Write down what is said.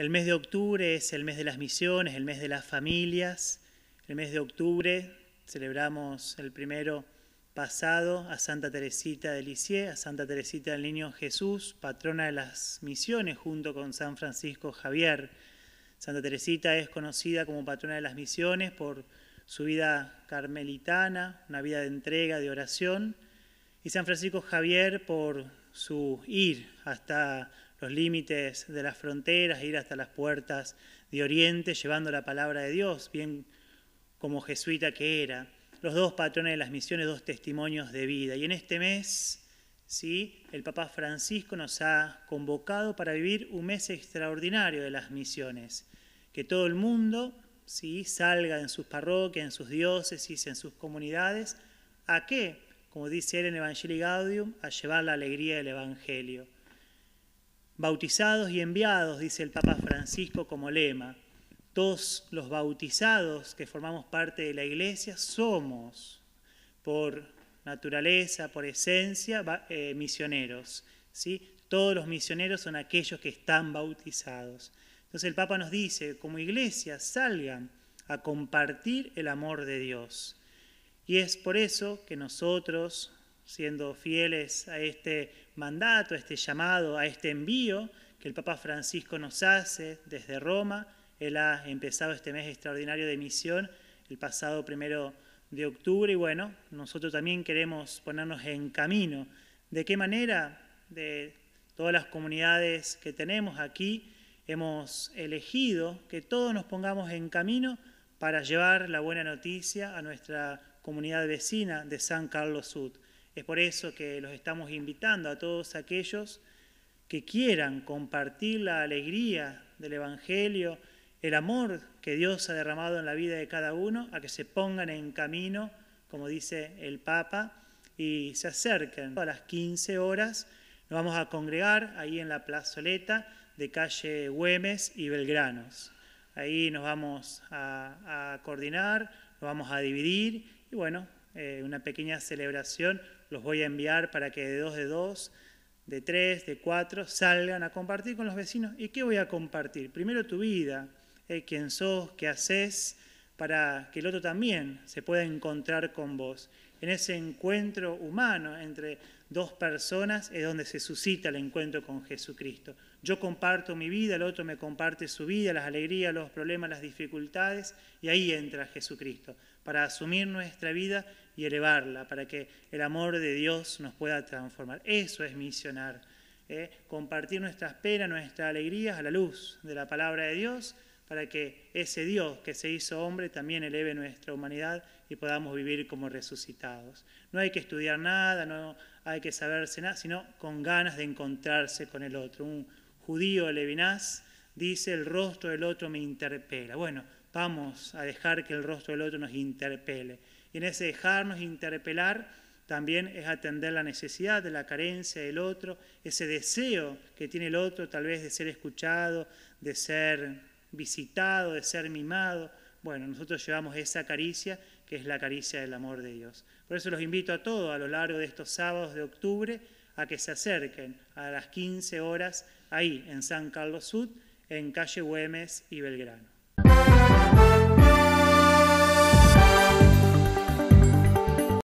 El mes de octubre es el mes de las misiones, el mes de las familias. El mes de octubre celebramos el primero pasado a Santa Teresita de Lisieux, a Santa Teresita del Niño Jesús, patrona de las misiones junto con San Francisco Javier. Santa Teresita es conocida como patrona de las misiones por su vida carmelitana, una vida de entrega, de oración, y San Francisco Javier por su ir hasta los límites de las fronteras, ir hasta las puertas de Oriente llevando la palabra de Dios, bien como jesuita que era. Los dos patrones de las misiones, dos testimonios de vida. Y en este mes, ¿sí? el Papa Francisco nos ha convocado para vivir un mes extraordinario de las misiones. Que todo el mundo ¿sí? salga en sus parroquias, en sus diócesis, en sus comunidades. ¿A qué? Como dice él en Evangelii Gaudium, a llevar la alegría del Evangelio. Bautizados y enviados, dice el Papa Francisco como lema. Todos los bautizados que formamos parte de la Iglesia somos, por naturaleza, por esencia, eh, misioneros. ¿sí? Todos los misioneros son aquellos que están bautizados. Entonces el Papa nos dice, como Iglesia, salgan a compartir el amor de Dios. Y es por eso que nosotros, siendo fieles a este mandato, a este llamado, a este envío que el Papa Francisco nos hace desde Roma. Él ha empezado este mes extraordinario de misión el pasado primero de octubre y bueno, nosotros también queremos ponernos en camino. ¿De qué manera? De todas las comunidades que tenemos aquí, hemos elegido que todos nos pongamos en camino para llevar la buena noticia a nuestra comunidad vecina de San Carlos Sud. Es por eso que los estamos invitando a todos aquellos que quieran compartir la alegría del Evangelio, el amor que Dios ha derramado en la vida de cada uno, a que se pongan en camino, como dice el Papa, y se acerquen. A las 15 horas nos vamos a congregar ahí en la plazoleta de calle Güemes y Belgranos. Ahí nos vamos a, a coordinar, nos vamos a dividir y bueno, eh, una pequeña celebración. Los voy a enviar para que de dos de dos, de tres, de cuatro, salgan a compartir con los vecinos. ¿Y qué voy a compartir? Primero tu vida, eh, quién sos, qué haces, para que el otro también se pueda encontrar con vos en ese encuentro humano entre dos personas es donde se suscita el encuentro con Jesucristo. Yo comparto mi vida, el otro me comparte su vida, las alegrías, los problemas, las dificultades, y ahí entra Jesucristo, para asumir nuestra vida y elevarla, para que el amor de Dios nos pueda transformar. Eso es misionar, ¿eh? compartir nuestras penas, nuestras alegrías a la luz de la palabra de Dios para que ese Dios que se hizo hombre también eleve nuestra humanidad y podamos vivir como resucitados. No hay que estudiar nada, no hay que saberse nada, sino con ganas de encontrarse con el otro. Un judío Levinas dice, el rostro del otro me interpela. Bueno, vamos a dejar que el rostro del otro nos interpele. Y en ese dejarnos interpelar también es atender la necesidad de la carencia del otro, ese deseo que tiene el otro tal vez de ser escuchado, de ser visitado, de ser mimado. Bueno, nosotros llevamos esa caricia, que es la caricia del amor de Dios. Por eso los invito a todos a lo largo de estos sábados de octubre a que se acerquen a las 15 horas ahí en San Carlos Sud, en calle Güemes y Belgrano.